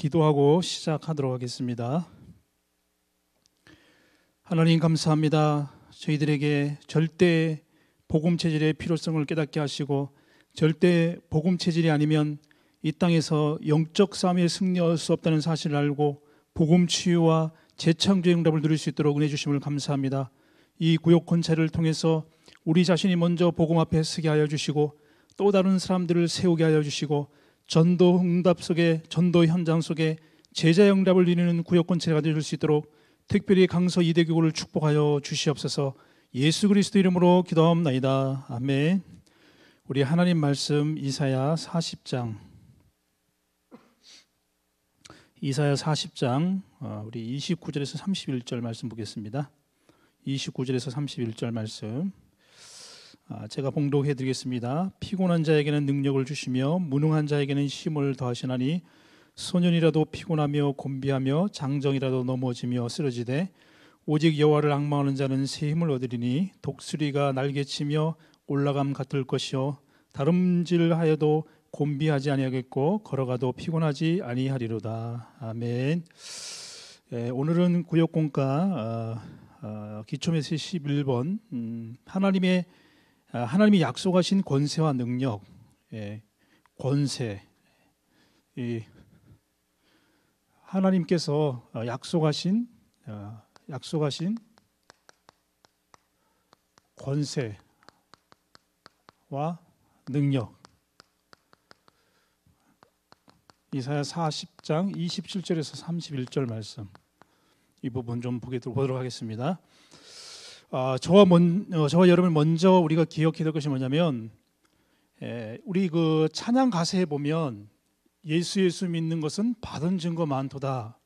기도하고 시작하도록 하겠습니다. 하나님 감사합니다. 저희들에게 절대 복음 체질의 필요성을 깨닫게 하시고 절대 복음 체질이 아니면 이 땅에서 영적 싸움에 승리할 수 없다는 사실을 알고 복음 치유와 재창조의 응답을 누릴 수 있도록 은혜 주심을 감사합니다. 이 구역 권체를 통해서 우리 자신이 먼저 복음 앞에 서게 하여 주시고 또 다른 사람들을 세우게 하여 주시고 전도 응답 속에 전도 현장 속에 제자 영답을 이루는 구역 권체가 되줄 수 있도록 특별히 강서 이대 교구를 축복하여 주시옵소서. 예수 그리스도 이름으로 기도합니다 아멘. 우리 하나님 말씀 이사야 40장 이사야 40장 어, 우리 29절에서 31절 말씀 보겠습니다. 29절에서 31절 말씀. 아, 제가 봉독해 드리겠습니다. 피곤한 자에게는 능력을 주시며 무능한 자에게는 힘을 더하시나니 소년이라도 피곤하며 곤비하며 장정이라도 넘어지며 쓰러지되 오직 여호와를 악망하는 자는 새 힘을 얻으리니 독수리가 날개치며 올라감 같을 것이요 다름질하여도 곤비하지 아니하겠고 걸어가도 피곤하지 아니하리로다 아멘. 예, 오늘은 구역공과 어, 어, 기초메시 11번 음, 하나님의 아, 하나님이 약속하신 권세와 능력, 예, 권세, 이 하나님께서 어, 약속하신 어, 약속하신 권세와 능력. 이사야 40장 27절에서 31절 말씀 이 부분 좀 보도록 게 하겠습니다. 아, 저와, 먼, 어, 저와 여러분 먼저 우리가 기억해야 될 것이 뭐냐면 에, 예, 우리 그 찬양 가사에 보면 예수 예수 믿는 것은 받은 증거 많도다.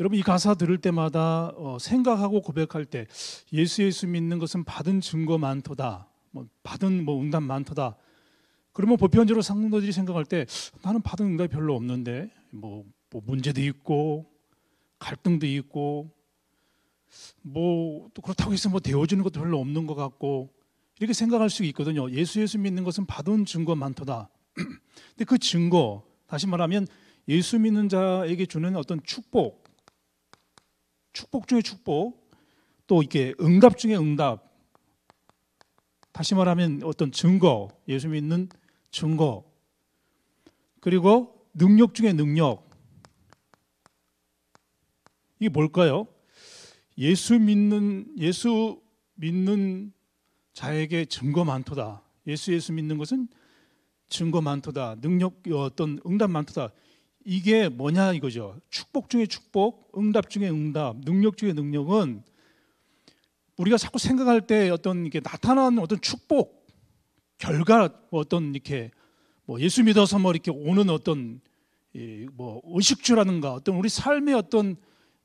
여러분 이 가사 들을 때마다 어, 생각하고 고백할 때 예수 예수 믿는 것은 받은 증거 많도다. 뭐 받은 뭐 응답 많도다. 그러면 뭐 보편적으로 상도들이 생각할 때 나는 받은 응답이 별로 없는데 뭐, 뭐 문제도 있고 갈등도 있고 뭐또 그렇다고 해서 뭐되어주는 것도 별로 없는 것 같고 이렇게 생각할 수 있거든요. 예수 예수 믿는 것은 받은 증거 많도다. 근데 그 증거 다시 말하면 예수 믿는 자에게 주는 어떤 축복, 축복 중의 축복, 또 이게 응답 중의 응답. 다시 말하면 어떤 증거, 예수 믿는 증거. 그리고 능력 중의 능력. 이게 뭘까요? 예수 믿는 예수 믿는 자에게 증거 많도다. 예수 예수 믿는 것은 증거 많도다. 능력 어, 어떤 응답 많도다. 이게 뭐냐 이거죠. 축복 중에 축복, 응답 중에 응답, 능력 중에 능력은 우리가 자꾸 생각할 때 어떤 이렇게 나타난 어떤 축복 결과 어떤 이렇게 뭐 예수 믿어서 뭐 이렇게 오는 어떤 이뭐 의식주라든가 어떤 우리 삶의 어떤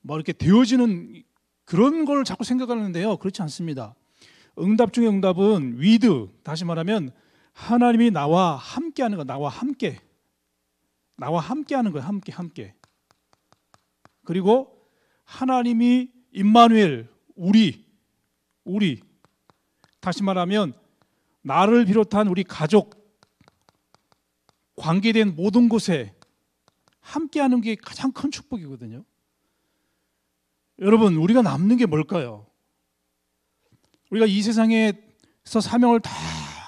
뭐 이렇게 되어지는 그런 걸 자꾸 생각하는데요. 그렇지 않습니다. 응답 중의 응답은 위드 다시 말하면 하나님이 나와 함께 하는 거 나와 함께 나와 함께 하는 거 함께 함께. 그리고 하나님이 임마누엘 우리 우리 다시 말하면 나를 비롯한 우리 가족 관계된 모든 곳에 함께 하는 게 가장 큰 축복이거든요. 여러분, 우리가 남는 게 뭘까요? 우리가 이 세상에서 사명을 다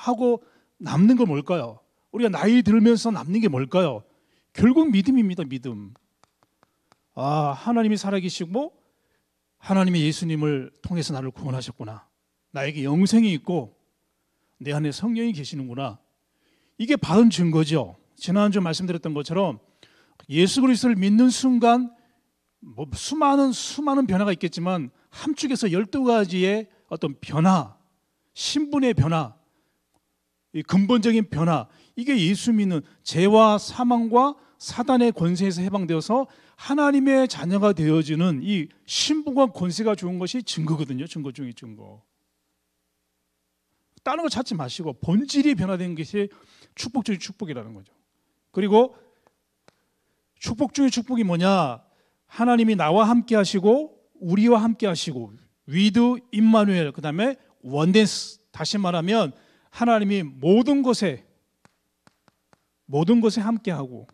하고 남는 건 뭘까요? 우리가 나이 들면서 남는 게 뭘까요? 결국 믿음입니다, 믿음. 아, 하나님이 살아계시고 하나님이 예수님을 통해서 나를 구원하셨구나. 나에게 영생이 있고 내 안에 성령이 계시는구나. 이게 받은 증거죠. 지난주 말씀드렸던 것처럼 예수 그리스도를 믿는 순간 뭐 수많은 수많은 변화가 있겠지만 함축에서 열두 가지의 어떤 변화, 신분의 변화, 이 근본적인 변화 이게 예수 믿는 죄와 사망과 사단의 권세에서 해방되어서 하나님의 자녀가 되어지는 이 신분과 권세가 좋은 것이 증거거든요. 증거 중의 증거. 다른 걸 찾지 마시고 본질이 변화된 것이 축복 중의 축복이라는 거죠. 그리고 축복 중의 축복이 뭐냐? 하나님이 나와 함께 하시고 우리와 함께 하시고 위드 임마누엘 그다음에 원댄스 다시 말하면 하나님이 모든 것에 모든 것에 함께 하고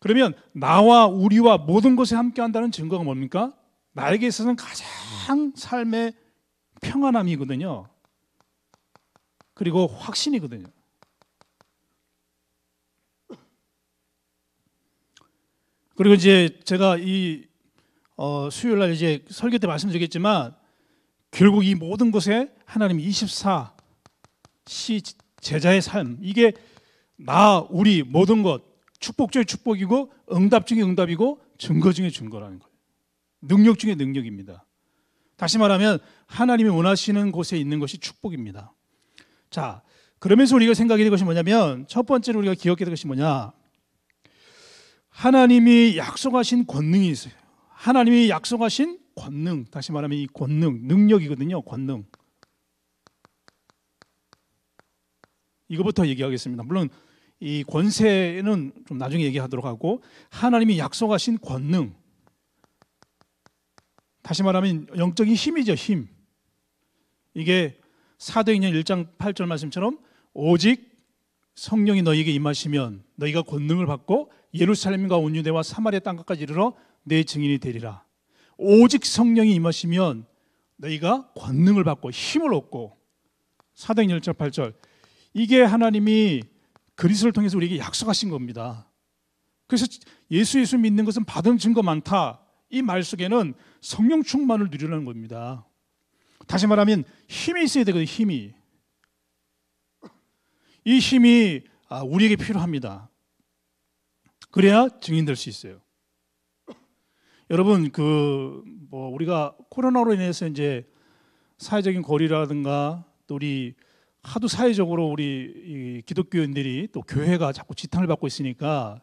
그러면 나와 우리와 모든 것에 함께 한다는 증거가 뭡니까? 나에게 있어서는 가장 삶의 평안함이거든요. 그리고 확신이거든요. 그리고 이제 제가 이 어, 수요일 날 이제 설교 때 말씀드리겠지만 결국 이 모든 것에 하나님 24시 제자의 삶 이게 나 우리 모든 것 축복 중의 축복이고 응답 중의 응답이고 증거 중의 증거라는 거예요. 능력 중의 능력입니다. 다시 말하면 하나님이 원하시는 곳에 있는 것이 축복입니다. 자, 그러면서 우리가 생각해야될 것이 뭐냐면 첫 번째로 우리가 기억해야 될 것이 뭐냐? 하나님이 약속하신 권능이 있어요. 하나님이 약속하신 권능, 다시 말하면 이 권능, 능력이거든요. 권능. 이거부터 얘기하겠습니다. 물론 이 권세는 좀 나중에 얘기하도록 하고 하나님이 약속하신 권능. 다시 말하면 영적인 힘이죠, 힘. 이게 사도행전 1장 8절 말씀처럼 오직 성령이 너희에게 임하시면 너희가 권능을 받고 예루살렘과 온 유대와 사마리아 땅까지 이르러 내 증인이 되리라. 오직 성령이 임하시면 너희가 권능을 받고 힘을 얻고 사도행 1절 8절 이게 하나님이 그리스도를 통해서 우리에게 약속하신 겁니다. 그래서 예수 예수 믿는 것은 받은 증거 많다. 이 말 속에는 성령 충만을 누리라는 겁니다. 다시 말하면 힘이 있어야 되거든요. 힘이. 이 힘이 아, 우리에게 필요합니다. 그래야 증인될 수 있어요. 여러분 그 뭐 우리가 코로나로 인해서 이제 사회적인 거리라든가 또 우리 하도 사회적으로 우리 기독교인들이 또 교회가 자꾸 지탄을 받고 있으니까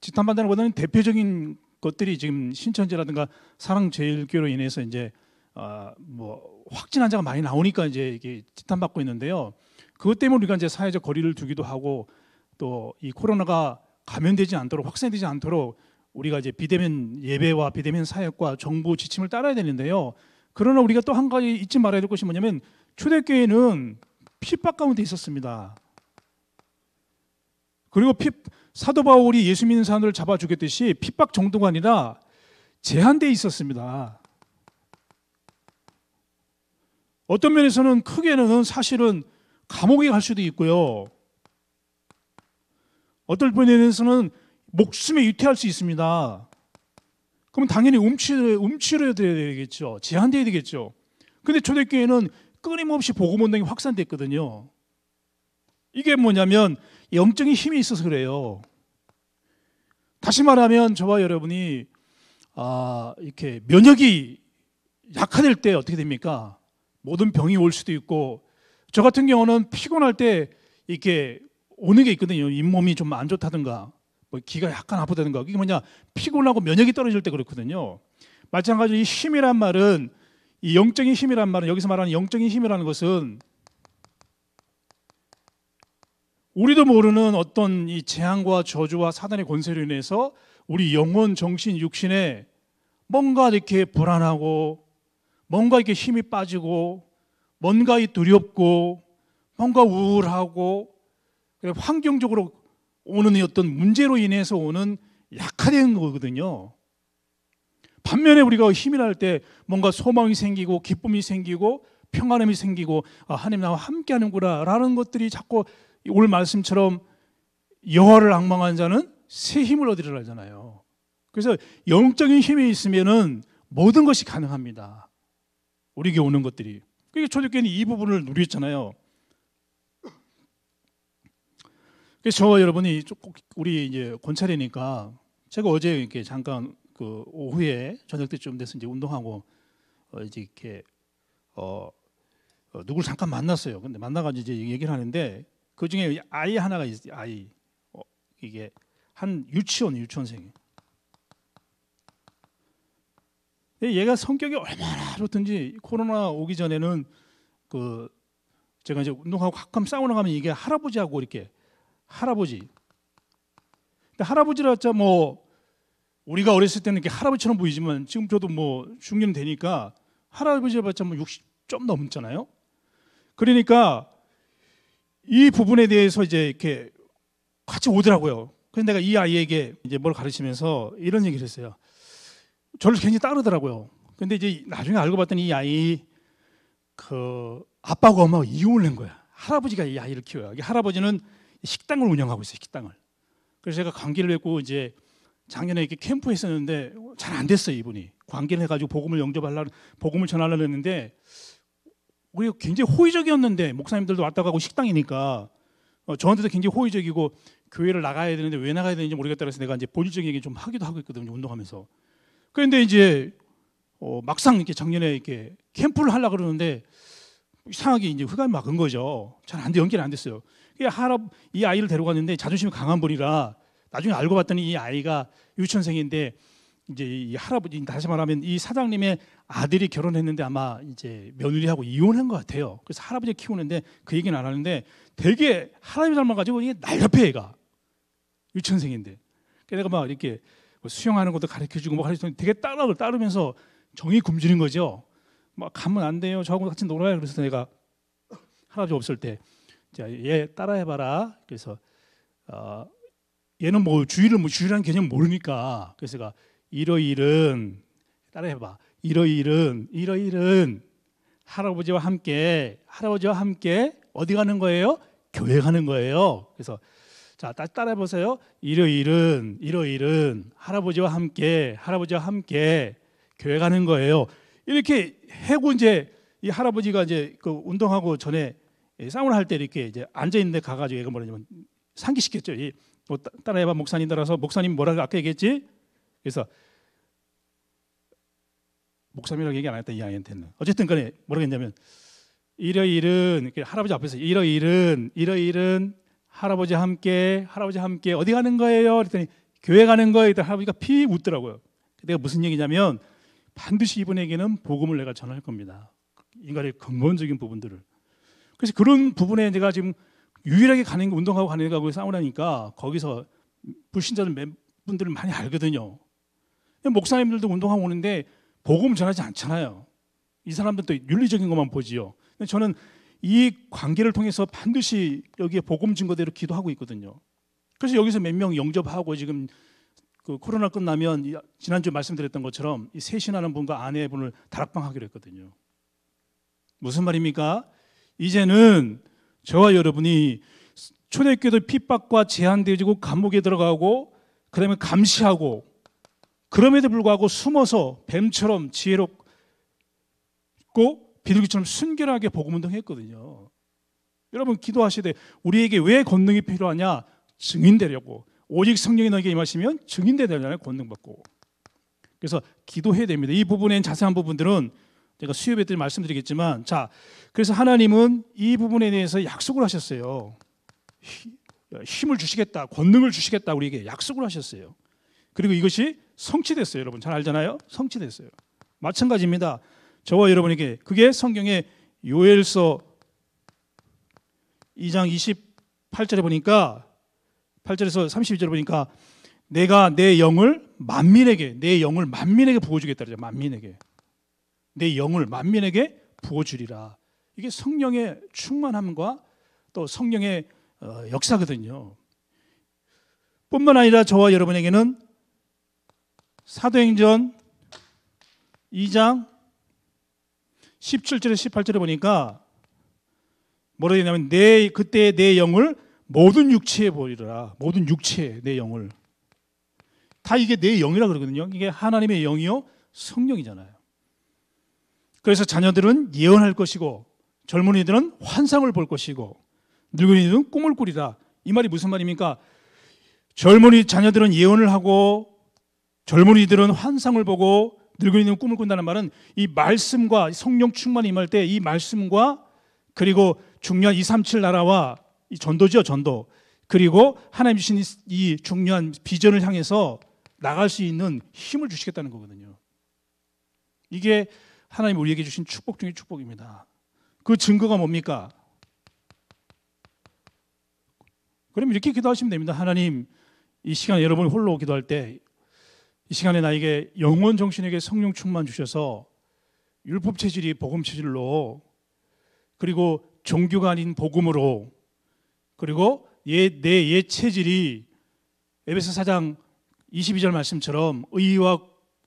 지탄받는 것보다는 대표적인 것들이 지금 신천지라든가 사랑제일교로 인해서 이제 아뭐 확진 환자가 많이 나오니까 이제 이게 지탄받고 있는데요. 그것 때문에 우리가 이제 사회적 거리를 두기도 하고 또 이 코로나가 감염되지 않도록 확산되지 않도록 우리가 이제 비대면 예배와 비대면 사역과 정부 지침을 따라야 되는데요. 그러나 우리가 또 한 가지 잊지 말아야 될 것이 뭐냐면 초대교회는 핍박 가운데 있었습니다. 그리고 핍, 사도 바울이 예수 믿는 사람들을 잡아 죽였듯이 핍박 정도가 아니라 제한돼 있었습니다. 어떤 면에서는 크게는 사실은 감옥에 갈 수도 있고요. 어떨 분에서는 목숨에 유태할 수 있습니다. 그럼 당연히 움츠려, 움츠려야 되겠죠. 제한돼야 되겠죠. 근데 초대교회는 끊임없이 복음 운동이 확산됐거든요. 이게 뭐냐면 영적인 힘이 있어서 그래요. 다시 말하면 저와 여러분이 아, 이렇게 면역이 약화될 때 어떻게 됩니까? 모든 병이 올 수도 있고 저 같은 경우는 피곤할 때 이렇게 오는 게 있거든요. 잇몸이 좀 안 좋다든가, 뭐 기가 약간 아프다든가. 이게 뭐냐? 피곤하고 면역이 떨어질 때 그렇거든요. 마찬가지로 이 힘이란 말은 이 영적인 힘이란 말은 여기서 말하는 영적인 힘이라는 것은 우리도 모르는 어떤 이 재앙과 저주와 사단의 권세로 인해서 우리 영혼, 정신, 육신에 뭔가 이렇게 불안하고 뭔가 이렇게 힘이 빠지고 뭔가 이 두렵고 뭔가 우울하고 환경적으로 오는 어떤 문제로 인해서 오는 약화된 거거든요. 반면에 우리가 힘이 날 때 뭔가 소망이 생기고 기쁨이 생기고 평안함이 생기고 아, 하나님 나와 함께하는구나라는 것들이 자꾸 오늘 말씀처럼 여화를 악망한 자는 새 힘을 얻으려라 하잖아요. 그래서 영적인 힘이 있으면 모든 것이 가능합니다. 우리에게 오는 것들이 그게니까 초대교회는 이 부분을 누리잖아요. 그래서 저와 여러분이 우리 이제 권찰이니까 제가 어제 이렇게 잠깐 그 오후에 저녁 때쯤 돼서 이제 운동하고 어 이제 이렇게 어, 어 누굴 잠깐 만났어요. 근데 만나가지고 이제 얘기를 하는데 그 중에 아이 하나가 있어요. 아이 어, 이게 한 유치원 유치원생이 예, 얘가 성격이 얼마나 좋든지 코로나 오기 전에는 그 제가 이제 운동하고 가끔 싸우나 가면 이게 할아버지하고 이렇게 할아버지. 근데 할아버지라 하 자뭐 우리가 어렸을 때는 이렇게 할아버지처럼 보이지만 지금 저도 뭐 중년 되니까 할아버지를 봤자 뭐 60점 넘었잖아요. 그러니까 이 부분에 대해서 이제 이렇게 같이 오더라고요. 그래서 내가 이 아이에게 이제 뭘 가르치면서 이런 얘기를 했어요. 저를 굉장히 따르더라고요. 근데 이제 나중에 알고 봤더니 이 아이 그 아빠하고 엄마가 이혼을 한 거야. 할아버지가 이 아이를 키워요. 이 할아버지는 식당을 운영하고 있어요. 식당을. 그래서 제가 관계를 맺고 이제 작년에 이렇게 캠프 했었는데 잘 안 됐어요 이분이 관계를 해가지고 복음을 영접하려 복음을 전하려 했는데 우리가 굉장히 호의적이었는데 목사님들도 왔다 가고 식당이니까 어, 저한테도 굉장히 호의적이고 교회를 나가야 되는데 왜 나가야 되는지 모르겠다 그래서 내가 이제 본질적인 얘기 좀 하기도 하고 있거든요 운동하면서 그런데 이제 어, 막상 이렇게 작년에 이렇게 캠프를 하려 고 그러는데 이상하게 이제 흑암이 막은 거죠. 잘안 돼, 연결이 안 됐어요. 할아, 이 아이를 데리고갔는데 자존심이 강한 분이라 나중에 알고 봤더니 이 아이가 유치원생인데 이제 이 할아버지 다시 말하면 이 사장님의 아들이 결혼했는데 아마 이제 며느리하고 이혼한 것 같아요. 그래서 할아버지 키우는데 그 얘기는 안 하는데 되게 할아버지 닮아가지고 이게 날렵해 얘가 유치원생인데. 그러니까 막 이렇게 뭐 수영하는 것도 가르쳐 주고 뭐 가르쳐 되게 따라 를 따르면서 정이 굶주린 거죠. 막 가면 안 돼요. 저하고 같이 놀아요. 그래서 내가 할아버지 없을 때, 자, 얘 따라해 봐라. 그래서 어, 얘는 뭐 주의를 뭐 주의라는 개념 모르니까 그래서 제가 이러이런 따라해 봐. 이러이런 이러이런 할아버지와 함께 할아버지와 함께 어디 가는 거예요? 교회 가는 거예요. 그래서 자, 따라해 보세요. 일요일은 일요일은 할아버지와 함께 할아버지와 함께 교회 가는 거예요. 이렇게 해고 이제 이 할아버지가 이제 그 운동하고 전에 싸움을 할 때 이렇게 이제 앉아 있는데 가가지고 얘가 뭐냐면 상기시켰죠. 이 뭐 따라해봐 목사님 따라서 목사님 뭐라고 아까 얘기했지? 그래서 목사님이라고 얘기 안 했다 이 아이한테는 어쨌든 간에 뭐라고 했냐면 일요일은 할아버지 앞에서 일요일은 일요일은 할아버지 함께 할아버지 함께 어디 가는 거예요? 그랬더니 교회 가는 거예요. 그랬더니 할아버지가 피 웃더라고요. 내가 무슨 얘기냐면 반드시 이분에게는 복음을 내가 전할 겁니다. 인간의 근본적인 부분들을. 그래서 그런 부분에 제가 지금 유일하게 가는 거 운동하고 가는 거하고 싸우라니까 거기서 불신자들 분들을 많이 알거든요. 목사님들도 운동하고 오는데 복음 전하지 않잖아요. 이 사람들도 윤리적인 것만 보지요. 저는 이 관계를 통해서 반드시 여기에 복음 증거대로 기도하고 있거든요. 그래서 여기서 몇 명 영접하고 지금 그 코로나 끝나면 지난주 말씀드렸던 것처럼 이 세신하는 분과 아내분을 다락방하기로 했거든요. 무슨 말입니까? 이제는 저와 여러분이 초대교도 핍박과 제한되어지고 감옥에 들어가고 그다음에 감시하고 그럼에도 불구하고 숨어서 뱀처럼 지혜롭고 비둘기처럼 순결하게 복음 운동했거든요. 여러분 기도하시되 우리에게 왜 권능이 필요하냐? 증인되려고. 오직 성령이 너에게 임하시면 증인되려잖아요. 권능 받고. 그래서 기도해야 됩니다. 이 부분엔 자세한 부분들은 제가 수요일에 때 말씀드리겠지만 자, 그래서 하나님은 이 부분에 대해서 약속을 하셨어요. 힘을 주시겠다, 권능을 주시겠다 우리에게 약속을 하셨어요. 그리고 이것이 성취됐어요, 여러분. 잘 알잖아요. 성취됐어요. 마찬가지입니다. 저와 여러분에게 그게 성경의 요엘서 2장 28절에 보니까 8절에서 32절에 보니까 내가 내 영을 만민에게 내 영을 만민에게 부어 주겠다 만민에게. 내 영을 만민에게 부어 주리라. 이게 성령의 충만함과 또 성령의 어, 역사거든요. 뿐만 아니라 저와 여러분에게는 사도행전 2장 17절에 18절에 보니까 뭐라 되냐면 내 그때 내 영을 모든 육체에 보이라. 모든 육체에 내 영을. 다 이게 내 영이라 그러거든요. 이게 하나님의 영이요 성령이잖아요. 그래서 자녀들은 예언할 것이고 젊은이들은 환상을 볼 것이고 늙은이들은 꿈을 꾸리라. 이 말이 무슨 말입니까? 젊은이 자녀들은 예언을 하고 젊은이들은 환상을 보고 늙은이는 꿈을 꾼다는 말은 이 말씀과 성령 충만이 임할 때 이 말씀과 그리고 중요한 237 나라와 이 전도죠, 전도. 그리고 하나님 주신 이 중요한 비전을 향해서 나갈 수 있는 힘을 주시겠다는 거거든요. 이게 하나님 우리에게 주신 축복 중의 축복입니다. 그 증거가 뭡니까? 그럼 이렇게 기도하시면 됩니다. 하나님, 이 시간 여러분이 홀로 기도할 때이 시간에 나에게 영원 정신에게 성령 충만 주셔서 율법 체질이 복음 체질로 그리고 종교가 아닌 복음으로 그리고 내예 체질이 에베소 사장 22절 말씀처럼 의와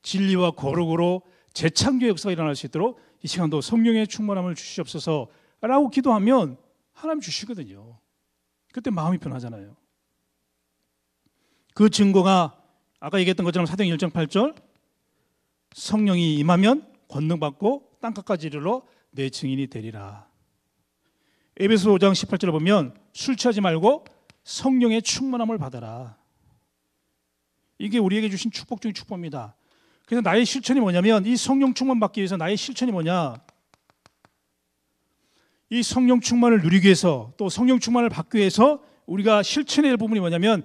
진리와 거룩으로 재창조 역사가 일어날 수 있도록 이 시간도 성령의 충만함을 주시옵소서라고 기도하면 하나님 주시거든요. 그때 마음이 편하잖아요. 그 증거가 아까 얘기했던 것처럼 사도행 1장 8절 성령이 임하면 권능받고 땅끝까지 이르러 내 증인이 되리라. 에베소 5장 18절을 보면 술 취하지 말고 성령의 충만함을 받아라. 이게 우리에게 주신 축복 중의 축복입니다. 그래서 나의 실천이 뭐냐면 이 성령 충만 받기 위해서 나의 실천이 뭐냐? 이 성령 충만을 누리기 위해서 또 성령 충만을 받기 위해서 우리가 실천해야 할 부분이 뭐냐면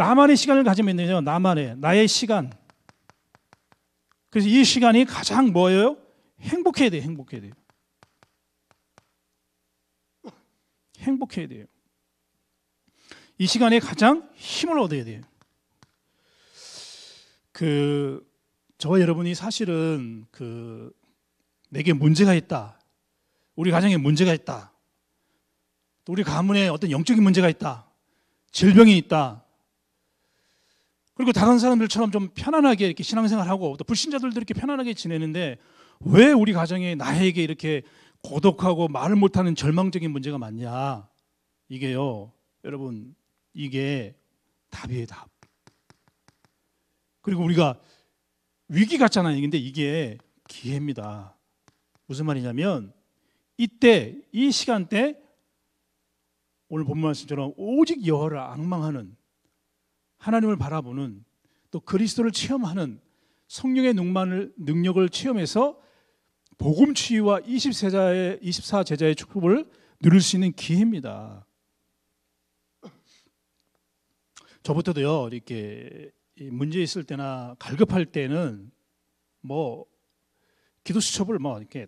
나만의 시간을 가지면 되요 나만의 나의 시간. 그래서 이 시간이 가장 뭐예요? 행복해야 돼요. 행복해야 돼요. 행복해야 돼요. 이 시간에 가장 힘을 얻어야 돼요. 그 저와 여러분이 사실은 그 내게 문제가 있다. 우리 가정에 문제가 있다. 우리 가문에 어떤 영적인 문제가 있다. 질병이 있다. 그리고 다른 사람들처럼 좀 편안하게 이렇게 신앙생활하고 또 불신자들도 이렇게 편안하게 지내는데 왜 우리 가정에 나에게 이렇게 고독하고 말을 못하는 절망적인 문제가 많냐 이게요 여러분 이게 답이에요 답 그리고 우리가 위기 같잖아요 근데 이게 기회입니다 무슨 말이냐면 이때 이 시간대 오늘 본 말씀처럼 오직 여호를 악망하는 하나님을 바라보는 또 그리스도를 체험하는 성령의 능만을, 능력을 체험해서 복음 취위와 24제자의, 24제자의 축복을 누릴 수 있는 기회입니다. 저부터도요 이렇게 문제 있을 때나 갈급할 때는 뭐 기도 수첩을 뭐 이렇게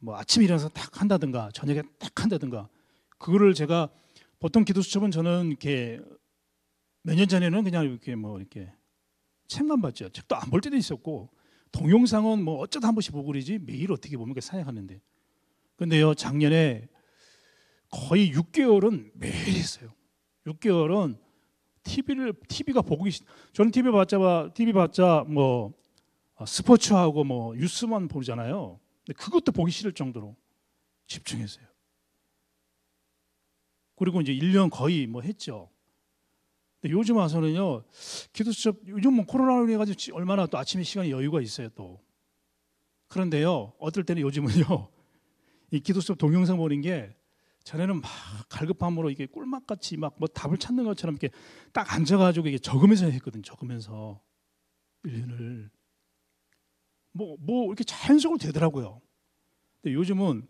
탁뭐아침 일어나서 탁 한다든가 저녁에 탁 한다든가 그거를 제가 보통 기도 수첩은 저는 이렇게 몇년 전에는 그냥 이렇게 뭐 이렇게 책만 봤죠. 책도 안 볼 때도 있었고 동영상은 뭐 어쩌다 한 번씩 보고 그러지 매일 어떻게 보면 사양하는데. 근데요 작년에 거의 6개월은 매일 했어요. 6개월은 TV를 TV가 보고 계신 저는 TV 봤자 TV 봤자 뭐 어, 스포츠하고 뭐 뉴스만 보잖아요. 근데 그것도 보기 싫을 정도로 집중했어요. 그리고 이제 1년 거의 뭐 했죠. 요즘 와서는요 기도 수첩 요즘 뭐 코로나로 인해 가지고 얼마나 또 아침에 시간이 여유가 있어요 또 그런데요 어떨 때는 요즘은요 이 기도 수첩 동영상 보는 게 전에는 막 갈급함으로 이게 꿀맛같이 막 뭐 답을 찾는 것처럼 이렇게 딱 앉아가지고 이게 적으면서 했거든 적으면서 1년을 뭐뭐 이렇게 자연적으로 되더라고요 근데 요즘은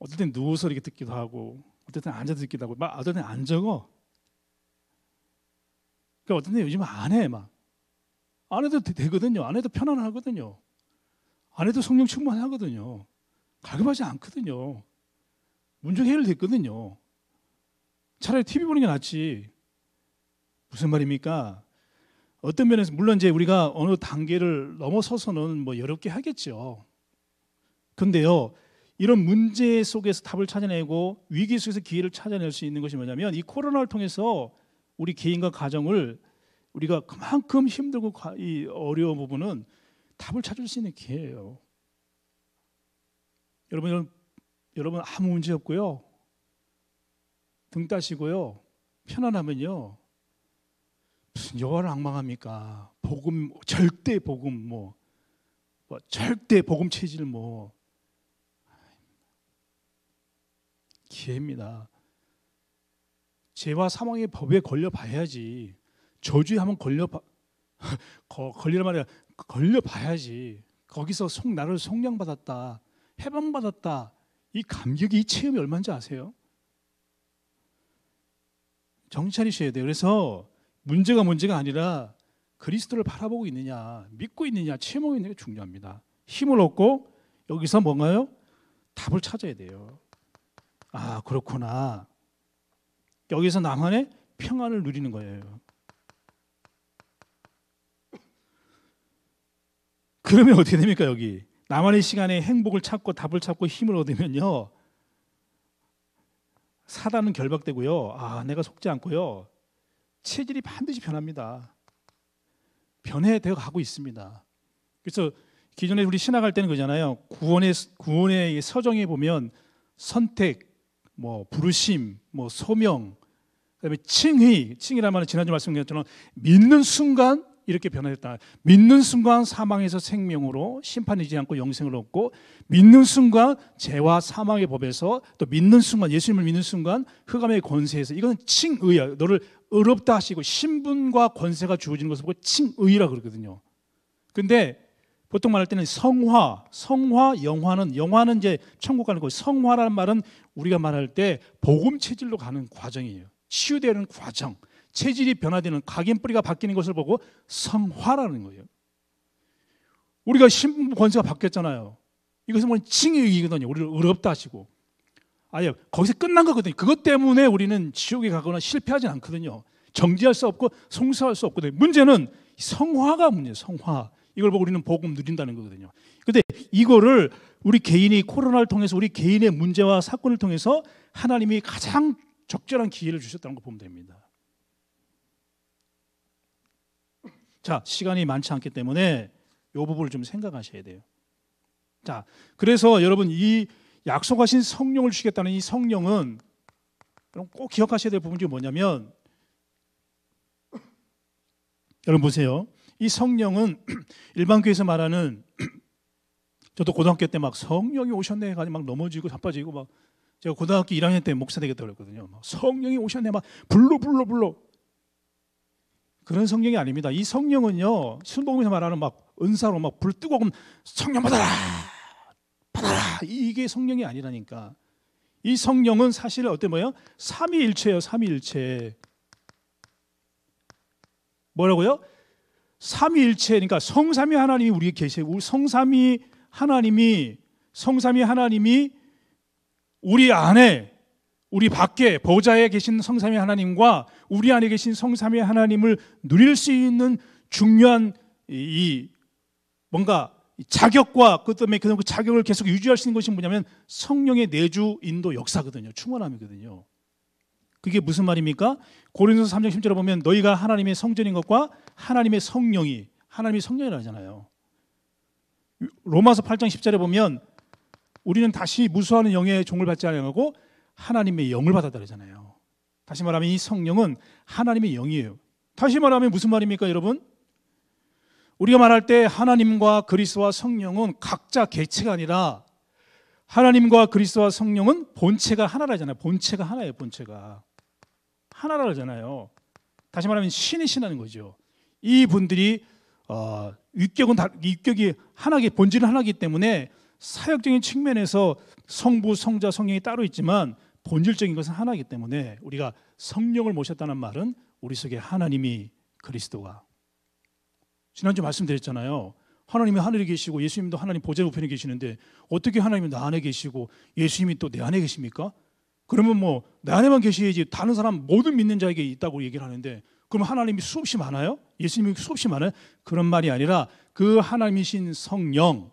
어쨌든 누워서 이렇게 듣기도 하고 어쨌든 앉아 듣기도 하고 막 어쨌든 안 적어 그러니까 어떤 데 요즘 안 해, 막. 안 해도 되, 거든요안 해도 편안하거든요. 안 해도 성령 충만하거든요. 가급하지 않거든요. 문제 해결됐거든요. 차라리 TV 보는 게 낫지. 무슨 말입니까? 어떤 면에서 물론 이제 우리가 어느 단계를 넘어서서는 뭐여럽게 하겠죠. 근데요. 이런 문제 속에서 답을 찾아내고 위기 속에서 기회를 찾아낼 수 있는 것이 뭐냐면 이 코로나를 통해서 우리 개인과 가정을 우리가 그만큼 힘들고 이 어려운 부분은 답을 찾을 수 있는 기회예요. 여러분 여러분 아무 문제 없고요. 등 따시고요. 편안하면요. 무슨 여와를 악망합니까? 복음 절대 복음 뭐, 뭐 절대 복음 체질 뭐 기회입니다. 죄와 사망의 법에 걸려 봐야지. 저주에 한번 걸려 봐 걸리란 말이야. 걸려 봐야지. 거기서 속 나를 속량 받았다. 해방 받았다. 이 감격이 이 체험이 얼마인지 아세요? 정찰이셔야 돼요. 그래서 문제가 문제가 아니라 그리스도를 바라보고 있느냐, 믿고 있느냐, 체험하고 있느냐가 중요합니다. 힘을 얻고 여기서 뭔가요? 답을 찾아야 돼요. 아, 그렇구나. 여기서 나만의 평안을 누리는 거예요. 그러면 어떻게 됩니까 여기? 나만의 시간에 행복을 찾고 답을 찾고 힘을 얻으면요 사단은 결박되고요 아 내가 속지 않고요 체질이 반드시 변합니다 변해되어 가고 있습니다 그래서 기존에 우리 신학할 때는 그잖아요 구원의 구원의 서정에 보면 선택 뭐 부르심 뭐 소명 그다음에 칭희, 칭이란 말은 지난주 말씀드렸지만 믿는 순간 이렇게 변화했다. 믿는 순간 사망에서 생명으로 심판이지 않고 영생을 얻고 믿는 순간 죄와 사망의 법에서 또 믿는 순간 예수님을 믿는 순간 흑암의 권세에서 이건 칭의야. 너를 의롭다 하시고 신분과 권세가 주어지는 것을 보고 칭의라 그러거든요. 근데 보통 말할 때는 성화, 성화, 영화는 영화는 이제 천국 가는 거고 성화라는 말은 우리가 말할 때 복음 체질로 가는 과정이에요. 치유되는 과정, 체질이 변화되는 각인뿌리가 바뀌는 것을 보고 성화라는 거예요. 우리가 신부 권세가 바뀌었잖아요. 이것은 뭐 칭의 의거든요 우리를 의롭다 하시고. 아니, 거기서 끝난 거거든요. 그것 때문에 우리는 지옥에 가거나 실패하진 않거든요. 정지할 수 없고 송사할 수 없거든요. 문제는 성화가 문제예요. 성화. 이걸 보고 우리는 복음 누린다는 거거든요. 근데 이거를 우리 개인이 코로나를 통해서 우리 개인의 문제와 사건을 통해서 하나님이 가장 적절한 기회를 주셨다는 걸 보면 됩니다. 자, 시간이 많지 않기 때문에 이 부분을 좀 생각하셔야 돼요. 자, 그래서 여러분 이 약속하신 성령을 주겠다는 이 성령은 꼭 기억하셔야 될 부분이 뭐냐면 여러분 보세요. 이 성령은 일반 교회에서 말하는 저도 고등학교 때 막 성령이 오셨네 가지고막 넘어지고 자빠지고 막 제가 고등학교 1학년 때 목사 되겠다고 그랬거든요. 성령이 오셨네 막 불러 불러 불러. 그런 성령이 아닙니다. 이 성령은요. 순복음에서 말하는 막 은사로 막 불 뜨고 성령 받아라. 받아라. 이게 성령이 아니라니까. 이 성령은 사실 어때 뭐예요? 삼위일체예요. 삼위일체. 뭐라고요? 삼위일체 그러니까 성삼위 하나님이 우리에 계시고 성삼위 하나님이 성삼위 하나님이 우리 안에 우리 밖에 보좌에 계신 성삼위 하나님과 우리 안에 계신 성삼위 하나님을 누릴 수 있는 중요한 이 뭔가 자격과 그다음에 그 자격을 계속 유지할 수 있는 것이 뭐냐면 성령의 내주 인도 역사거든요. 충원함이거든요. 그게 무슨 말입니까? 고린도서 3장 10절에 보면 너희가 하나님의 성전인 것과 하나님의 성령이 하나님의 성령이라 하잖아요. 로마서 8장 10절에 보면 우리는 다시 무수하는 영의 종을 받지 않으려고 하나님의 영을 받아다그잖아요 다시 말하면 이 성령은 하나님의 영이에요. 다시 말하면 무슨 말입니까, 여러분? 우리가 말할 때 하나님과 그리스와 성령은 각자 개체가 아니라 하나님과 그리스와 성령은 본체가 하나라잖아요. 본체가 하나예요, 본체가. 하나라잖아요. 다시 말하면 신이신다는 거죠. 이 분들이 어, 육격은 다, 육격이 하나기 본질은 하나기 때문에 사역적인 측면에서 성부, 성자, 성령이 따로 있지만 본질적인 것은 하나이기 때문에 우리가 성령을 모셨다는 말은 우리 속에 하나님이 그리스도가 지난주 말씀드렸잖아요. 하나님이 하늘에 계시고 예수님도 하나님 보좌 우편에 계시는데 어떻게 하나님이 나 안에 계시고 예수님이 또 내 안에 계십니까? 그러면 뭐 내 안에만 계시지 다른 사람 모든 믿는 자에게 있다고 얘기를 하는데 그럼 하나님이 수없이 많아요? 예수님이 수없이 많아요? 그런 말이 아니라 그 하나님이신 성령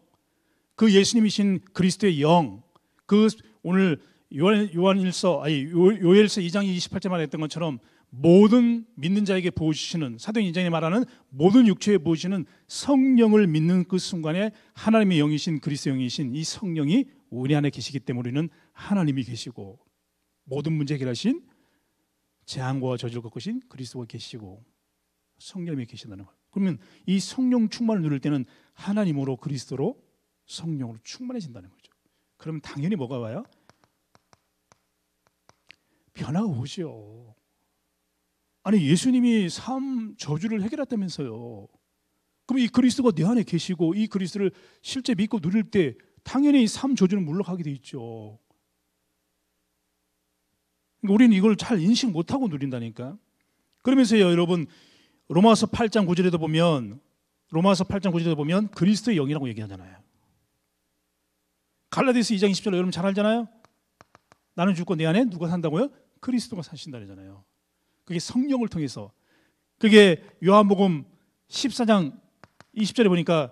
그 예수님이신 그리스도의 영, 그 오늘 요한, 요한일서 아니 요, 요엘서 2장 28절 말했던 것처럼 모든 믿는 자에게 보여주시는 사도행 인장이 말하는 모든 육체에 보여주시는 성령을 믿는 그 순간에 하나님의 영이신 그리스도 영이신 이 성령이 우리 안에 계시기 때문에 우리는 하나님이 계시고 모든 문제 해결하신 재앙과 저주를 겪으신 그리스도가 계시고 성령이 계신다는 거예요. 그러면 이 성령 충만을 누릴 때는 하나님으로 그리스도로 성령으로 충만해진다는 거죠. 그러면 당연히 뭐가 와요? 변화가 오죠. 아니 예수님이 삶 저주를 해결했다면서요. 그럼 이 그리스도가 내 안에 계시고 이 그리스도를 실제 믿고 누릴 때 당연히 삶 저주는 물러가게 돼 있죠. 그러니까 우리는 이걸 잘 인식 못하고 누린다니까. 그러면서 여러분 로마서 8장 9절에도 보면 로마서 8장 9절에도 보면 그리스도의 영이라고 얘기하잖아요. 갈라디스 2장 20절 여러분 잘 알잖아요. 나는 죽고 내 안에 누가 산다고요? 그리스도가 사신다잖아요. 그게 성령을 통해서 그게 요한복음 14장 20절에 보니까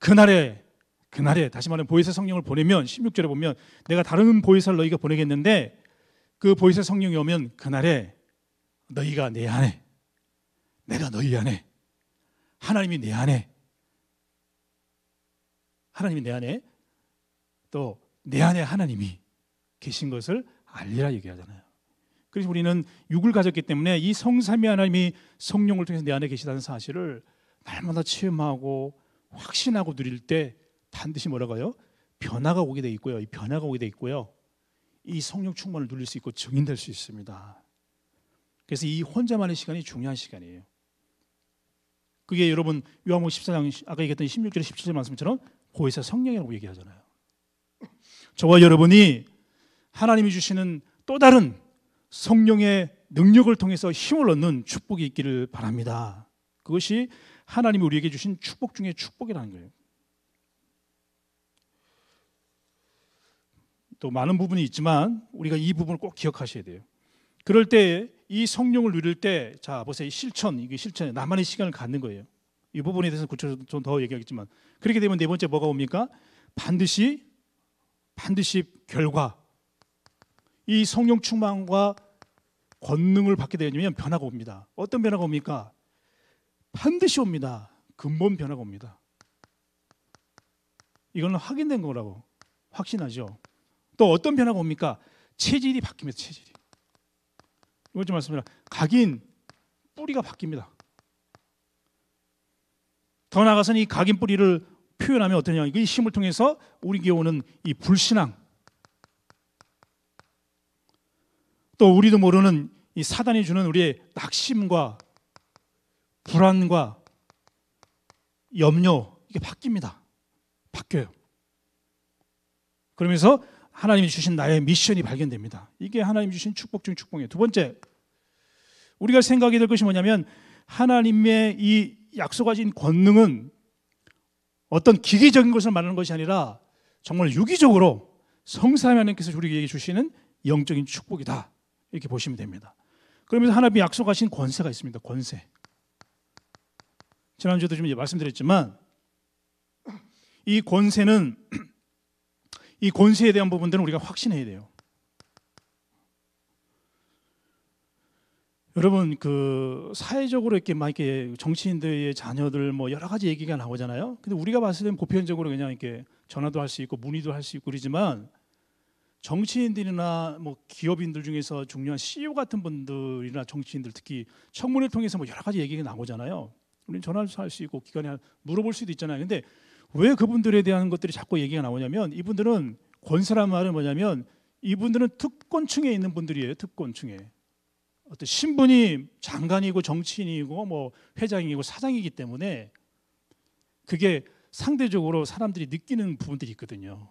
그날에 그날에 다시 말하면 보혜사 성령을 보내면 16절에 보면 내가 다른 보혜사를 너희가 보내겠는데 그 보혜사 성령이 오면 그날에 너희가 내 안에 내가 너희 안에 하나님이 내 안에 하나님이 내 안에 또내 안에 하나님이 계신 것을 알리라 얘기하잖아요. 그래서 우리는 육을 가졌기 때문에 이 성삼위 하나님이 성령을 통해서 내 안에 계시다는 사실을 날마다 체험하고 확신하고 누릴 때 반드시 뭐라고요? 변화가 오게 돼 있고요. 이 변화가 오게 돼 있고요. 이 성령 충만을 누릴 수 있고 증인될 수 있습니다. 그래서 이 혼자만의 시간이 중요한 시간이에요. 그게 여러분 요한복 14장 아까 얘기했던 16절 17절 말씀처럼 고에서 성령이라고 얘기하잖아요. 저와 여러분이 하나님이 주시는 또 다른 성령의 능력을 통해서 힘을 얻는 축복이 있기를 바랍니다. 그것이 하나님이 우리에게 주신 축복 중에 축복이라는 거예요. 또 많은 부분이 있지만 우리가 이 부분을 꼭 기억하셔야 돼요. 그럴 때 이 성령을 누릴 때 자 보세요 실천 이게 실천 나만의 시간을 갖는 거예요. 이 부분에 대해서 구체적으로 좀더 얘기하겠지만 그렇게 되면 네 번째 뭐가 옵니까? 반드시 반드시 결과 이 성령 충만과 권능을 받게 되면 변화가 옵니다. 어떤 변화가 옵니까? 반드시 옵니다. 근본 변화가 옵니다. 이거 확인된 거라고 확신하죠. 또 어떤 변화가 옵니까? 체질이 바뀝니다. 체질이. 이번 주 말씀이라 각인 뿌리가 바뀝니다. 더 나아가서는 이 각인 뿌리를 표현하면 어떠냐? 이 시험을 통해서 우리에게 오는 이 불신앙, 또 우리도 모르는 이 사단이 주는 우리의 낙심과 불안과 염려 이게 바뀝니다. 바뀌어요. 그러면서 하나님이 주신 나의 미션이 발견됩니다. 이게 하나님 이 주신 축복 중 축복이에요. 두 번째, 우리가 생각이 될 것이 뭐냐면 하나님의 이 약속하신 권능은 어떤 기계적인 것을 말하는 것이 아니라 정말 유기적으로 성사위 하나님께서 우리에게 주시는 영적인 축복이다. 이렇게 보시면 됩니다. 그러면서 하나님이 약속하신 권세가 있습니다. 권세. 지난주에도 좀 말씀드렸지만 이 권세는 이 권세에 대한 부분들은 우리가 확신해야 돼요. 여러분 그 사회적으로 이렇게 막 이렇게 정치인들의 자녀들 뭐 여러 가지 얘기가 나오잖아요. 근데 우리가 봤을 때는 보편적으로 그냥 이렇게 전화도 할 수 있고 문의도 할 수 있고 그러지만 정치인들이나 뭐 기업인들 중에서 중요한 CEO 같은 분들이나 정치인들 특히 청문회 통해서 뭐 여러 가지 얘기가 나오잖아요. 우리는 전화도 할 수 있고 기관에 물어볼 수도 있잖아요. 근데 왜 그분들에 대한 것들이 자꾸 얘기가 나오냐면 이분들은 권세란 말은 뭐냐면 이분들은 특권층에 있는 분들이에요. 특권층에. 어떤 신분이 장관이고 정치인이고 뭐 회장이고 사장이기 때문에 그게 상대적으로 사람들이 느끼는 부분들이 있거든요.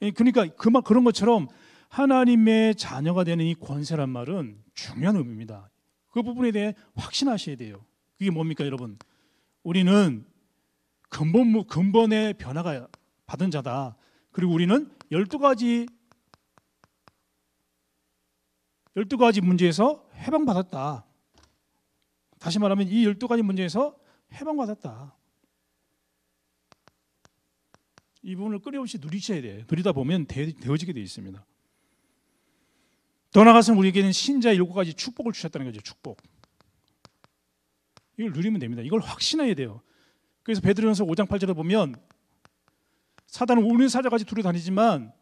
예, 그러니까 그만 그런 것처럼 하나님의 자녀가 되는 이 권세란 말은 중요한 의미입니다. 그 부분에 대해 확신하셔야 돼요. 그게 뭡니까, 여러분? 우리는 근본 근본의 변화가 받은 자다. 그리고 우리는 열두 가지 12가지 문제에서 해방받았다. 다시 말하면 이 12가지 문제에서 해방받았다. 이 부분을 끊임없이 누리셔야 돼요. 누리다 보면 되, 되어지게 되어 있습니다. 더 나아가서는 우리에게는 신자 일곱 가지 축복을 주셨다는 거죠. 축복. 이걸 누리면 됩니다. 이걸 확신해야 돼요. 그래서 베드로전서 5장 8절에 보면 사단은 오는 사자까지 두루 다니지만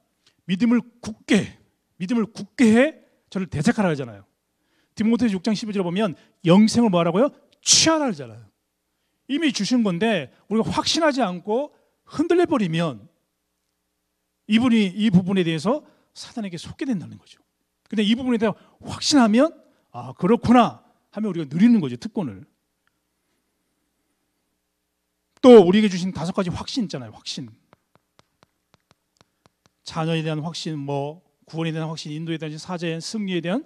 믿음을 굳게 믿음을 굳게 해 저를 대적하라 하잖아요. 디모데 6장 11절에 보면 영생을 뭐하라고요? 취하라 하잖아요. 이미 주신 건데 우리가 확신하지 않고 흔들려 버리면 이분이 이 부분에 대해서 사단에게 속게 된다는 거죠. 근데 이 부분에 대해 확신하면 아 그렇구나 하면 우리가 누리는 거죠 특권을. 또 우리에게 주신 다섯 가지 확신 있잖아요. 확신. 자녀에 대한 확신, 뭐 구원에 대한 확신, 인도에 대한 사제의 승리에 대한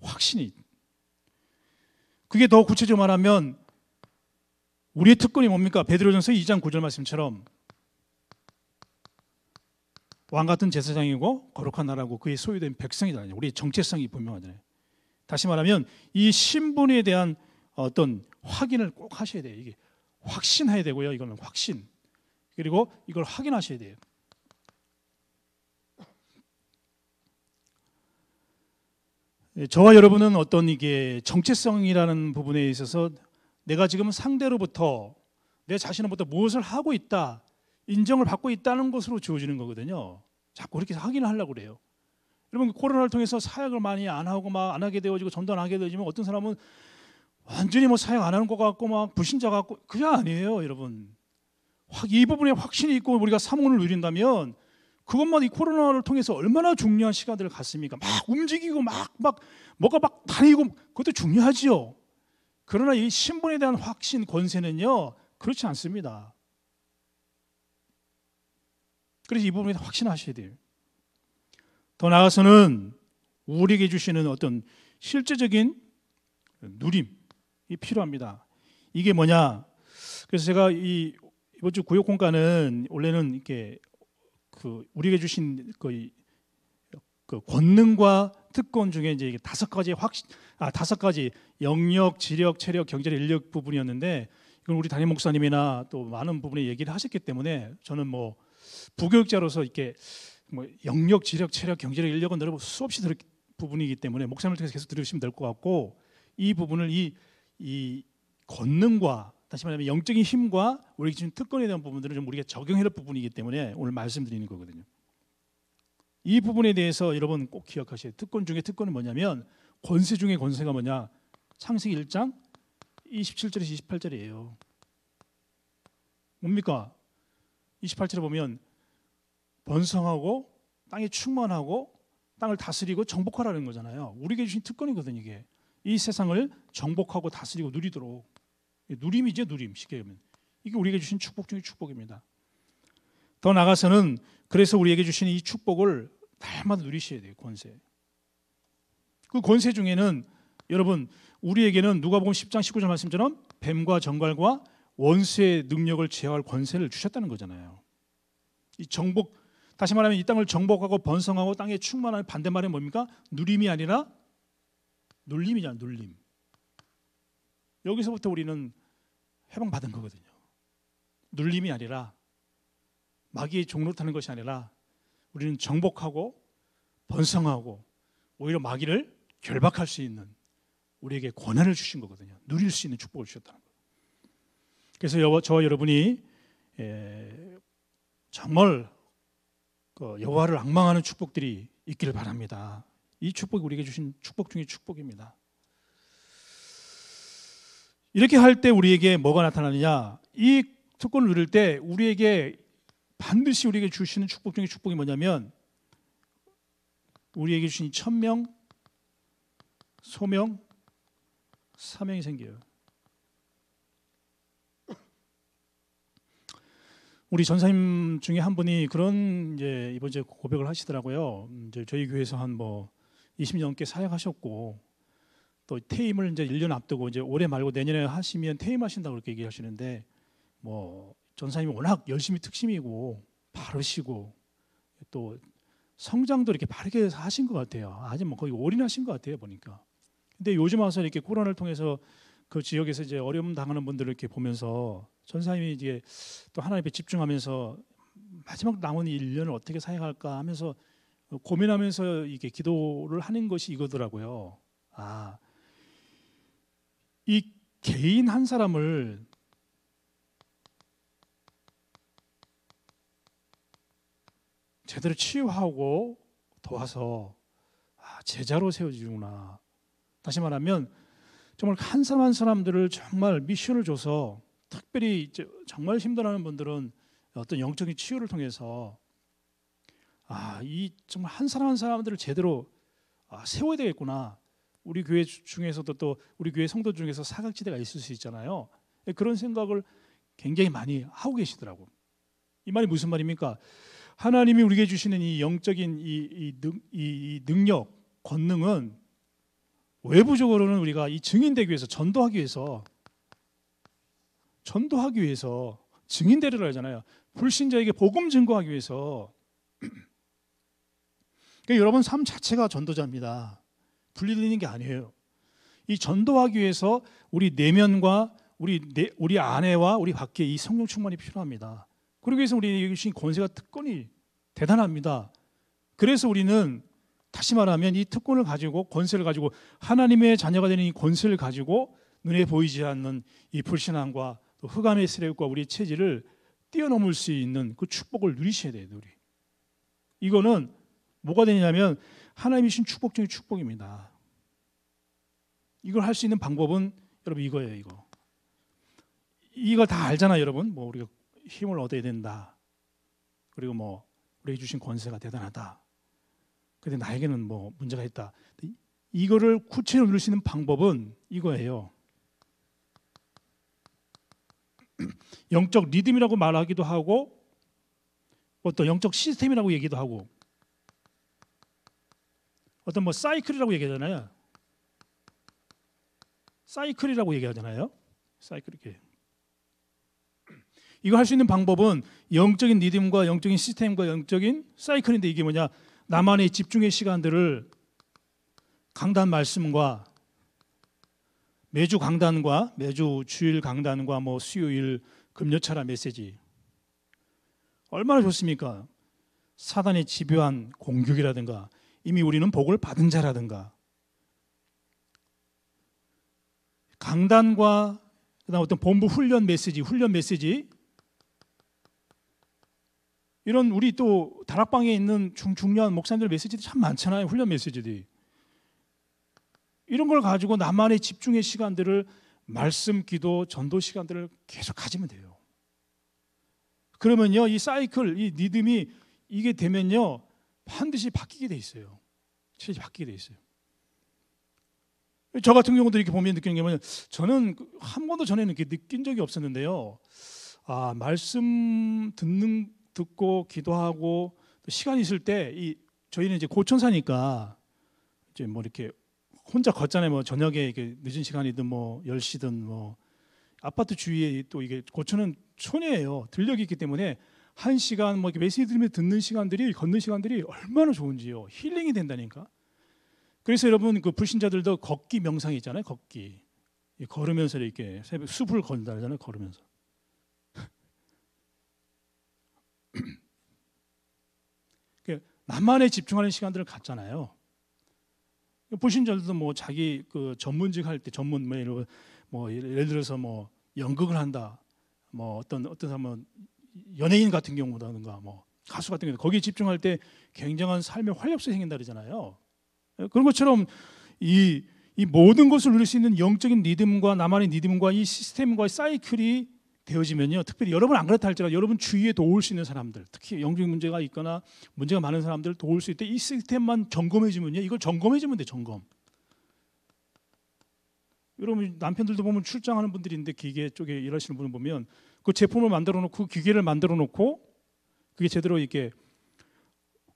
확신이. 그게 더 구체적으로 말하면 우리의 특권이 뭡니까? 베드로전서 2장 9절 말씀처럼 왕 같은 제사장이고 거룩한 나라고 그의 소유된 백성이잖아요. 우리 정체성이 분명하잖아요. 다시 말하면 이 신분에 대한 어떤 확인을 꼭 하셔야 돼요. 이게 확신해야 되고요. 이거는 확신. 그리고 이걸 확인하셔야 돼요. 예, 저와 여러분은 어떤 이게 정체성이라는 부분에 있어서 내가 지금 상대로부터 내 자신으로부터 무엇을 하고 있다 인정을 받고 있다는 것으로 주어지는 거거든요. 자꾸 이렇게 확인을 하려고 그래요. 여러분 그 코로나를 통해서 사역을 많이 안 하고 막 안 하게 되어지고 전도 안 하게 되지만 어떤 사람은 완전히 뭐 사역 안 하는 것 같고 막 불신자 같고 그게 아니에요, 여러분. 확 이 부분에 확신이 있고 우리가 사문을 누린다면 그것만 이 코로나를 통해서 얼마나 중요한 시간들을 갔습니까? 막 움직이고 막 막 뭐가 막 다니고 그것도 중요하지요. 그러나 이 신분에 대한 확신 권세는요 그렇지 않습니다. 그래서 이 부분에 확신하셔야 돼요. 더 나아가서는 우리에게 주시는 어떤 실제적인 누림이 필요합니다. 이게 뭐냐? 그래서 제가 이 이번 주 구역 공간은 원래는 이렇게 그 우리에게 주신 그, 그 권능과 특권 중에 이제 다섯 가지 확아 다섯 가지 영역, 지력, 체력, 경제력, 인력 부분이었는데 이건 우리 담임 목사님이나 또 많은 부분에 얘기를 하셨기 때문에 저는 뭐 부교육자로서 이렇게 뭐 영역, 지력, 체력, 경제력, 인력은 여 수없이 들을 부분이기 때문에 목사님을 통해서 계속 들으시면 될 것 같고 이 부분을 이, 이 권능과 다시 말하면 영적인 힘과 우리 주신 특권에 대한 부분들은 좀 우리가 적용해야 할 부분이기 때문에 오늘 말씀드리는 거거든요. 이 부분에 대해서 여러분 꼭 기억하셔야 특권 중에 특권은 뭐냐면 권세 중에 권세가 뭐냐? 창세기 1장 27절에서 28절이에요. 뭡니까? 28절에 보면 번성하고 땅이 충만하고 땅을 다스리고 정복하라는 거잖아요. 우리에게 주신 특권이거든 이게. 이 세상을 정복하고 다스리고 누리도록 누림이죠 누림 쉽게 얘기하면 이게 우리에게 주신 축복 중의 축복입니다. 더 나가서는 아 그래서 우리에게 주신 이 축복을 날마다 누리셔야 돼요 권세. 그 권세 중에는 여러분 우리에게는 누가보음 10장 19절 말씀처럼 뱀과 정갈과 원수의 능력을 제어할 권세를 주셨다는 거잖아요. 이 정복 다시 말하면 이 땅을 정복하고 번성하고 땅에 충만하는 반대말이 뭡니까? 누림이 아니라 눌림이잖아 눌림. 여기서부터 우리는 해방받은 거거든요. 눌림이 아니라 마귀의 종로 타는 것이 아니라 우리는 정복하고 번성하고 오히려 마귀를 결박할 수 있는 우리에게 권한을 주신 거거든요. 누릴 수 있는 축복을 주셨다는 거 그래서 여 저와 여러분이 예, 정말 그 여호와를 악망하는 축복들이 있기를 바랍니다. 이 축복이 우리에게 주신 축복 중의 축복입니다. 이렇게 할 때 우리에게 뭐가 나타나느냐? 이 특권을 누릴 때 우리에게 반드시 우리에게 주시는 축복 중에 축복이 뭐냐면 우리에게 주신 천명, 소명, 사명이 생겨요. 우리 전사님 중에 한 분이 그런 이제 이번 주에 고백을 하시더라고요. 이제 저희 교회에서 한 뭐 20년 넘게 사역하셨고 또 퇴임을 이제 1년 앞두고 이제 올해 말고 내년에 하시면 퇴임하신다고 그렇게 얘기하시는데 뭐 전사님이 워낙 열심히 특심이고 바르시고 또 성장도 이렇게 바르게 하신 것 같아요. 아직 뭐 거의 올인하신 것 같아요 보니까. 근데 요즘 와서 이렇게 코로나를 통해서 그 지역에서 이제 어려움 당하는 분들을 이렇게 보면서 전사님이 이제 또 하나님께 집중하면서 마지막 남은 1년을 어떻게 사용할까 하면서 고민하면서 이게 기도를 하는 것이 이거더라고요. 아, 이 개인 한 사람을 제대로 치유하고 도와서 아, 제자로 세워주구나. 다시 말하면 정말 한 사람 한 사람들을 정말 미션을 줘서 특별히 정말 힘들어하는 분들은 어떤 영적인 치유를 통해서 아, 이 정말 한 사람 한 사람들을 제대로 아, 세워야 되겠구나. 우리 교회 중에서도 또 우리 교회 성도 중에서 사각지대가 있을 수 있잖아요. 예, 그런 생각을 굉장히 많이 하고 계시더라고. 이 말이 무슨 말입니까? 하나님이 우리에게 주시는 이 영적인 이, 이, 능, 이, 이 능력, 권능은 외부적으로는 우리가 이 증인되기 위해서 전도하기 위해서 전도하기 위해서 증인되려 하잖아요. 불신자에게 복음 증거하기 위해서. 그러니까 여러분 삶 자체가 전도자입니다. 분리되는 게 아니에요. 이 전도하기 위해서 우리 내면과 우리 내, 우리 안에와 우리 밖에 이 성령 충만이 필요합니다. 그러기 위해서 우리에게 주신 권세가 특권이 대단합니다. 그래서 우리는 다시 말하면 이 특권을 가지고 권세를 가지고 하나님의 자녀가 되는 이 권세를 가지고 눈에 보이지 않는 이 불신앙과 흑암의 세력과 우리 체질을 뛰어넘을 수 있는 그 축복을 누리셔야 돼요, 우리. 이거는 뭐가 되냐면 하나님이 신 축복 중의 축복입니다. 이걸 할 수 있는 방법은 여러분 이거예요, 이거. 이걸 다 알잖아, 여러분. 뭐 우리가 힘을 얻어야 된다. 그리고 뭐 우리 주신 권세가 대단하다. 근데 나에게는 뭐 문제가 있다. 이거를 구체로 누릴 수 있는 방법은 이거예요. 영적 리듬이라고 말하기도 하고 어떤 뭐 영적 시스템이라고 얘기도 하고 어떤 뭐 사이클이라고 얘기하잖아요. 사이클이라고 얘기하잖아요. 사이클 이렇게. 이거 할 수 있는 방법은 영적인 리듬과 영적인 시스템과 영적인 사이클인데 이게 뭐냐? 나만의 집중의 시간들을 강단 말씀과 매주 강단과 매주 주일 강단과 뭐 수요일 금요차라 메시지 얼마나 좋습니까? 사단의 집요한 공격이라든가 이미 우리는 복을 받은 자라든가 강단과 그다음 어떤 본부 훈련 메시지, 훈련 메시지 이런 우리 또 다락방에 있는 중, 중요한 목사님들 메시지도 참 많잖아요. 훈련 메시지들이. 이런 걸 가지고 나만의 집중의 시간들을 말씀, 기도, 전도 시간들을 계속 가지면 돼요. 그러면요. 이 사이클, 이 리듬이 이게 되면요. 반드시 바뀌게 돼 있어요. 체질 바뀌게 돼 있어요. 저 같은 경우도 이렇게 보면 느끼는 게 뭐냐면 저는 그 한 번도 전에 이렇게 느낀 적이 없었는데요. 아 말씀 듣는 듣고 기도하고 시간 있을 때 이 저희는 이제 고천사니까 이제 뭐 이렇게 혼자 걷잖아요. 뭐 저녁에 이렇게 늦은 시간이든 뭐 10시든 뭐 아파트 주위에 또 이게 고천은 촌이에요. 들녘이 있기 때문에 한 시간 뭐 이렇게 메시지 들으면 듣는 시간들이 걷는 시간들이 얼마나 좋은지요. 힐링이 된다니까. 그래서 여러분 그 불신자들도 걷기 명상이 있잖아요. 걷기. 걸으면서 이렇게 새벽 숲을 걷는다 그러잖아요. 걸으면서. 나만에 그 집중하는 시간들을 갖잖아요. 불신자들도 뭐 자기 그 전문직 할 때 전문 뭐, 뭐 예를 들어서 뭐 연극을 한다. 뭐 어떤 어떤 사람은 연예인 같은 경우라든가 뭐 가수 같은 경우 거기에 집중할 때 굉장한 삶의 활력소 생긴다 그러잖아요. 예, 그런 것처럼 이, 이 모든 것을 누릴 수 있는 영적인 리듬과 나만의 리듬과 이 시스템과 사이클이 되어지면요. 특별히 여러분 안 그렇다 할지라도 여러분 주위에 도울 수 있는 사람들, 특히 영적인 문제가 있거나 문제가 많은 사람들을 도울 수 있을 이 시스템만 점검해 주면요. 이걸 점검해 주면 돼. 점검. 여러분 남편들도 보면 출장하는 분들인데 기계 쪽에 일하시는 분을 보면 그 제품을 만들어 놓고 그 기계를 만들어 놓고 그게 제대로 이렇게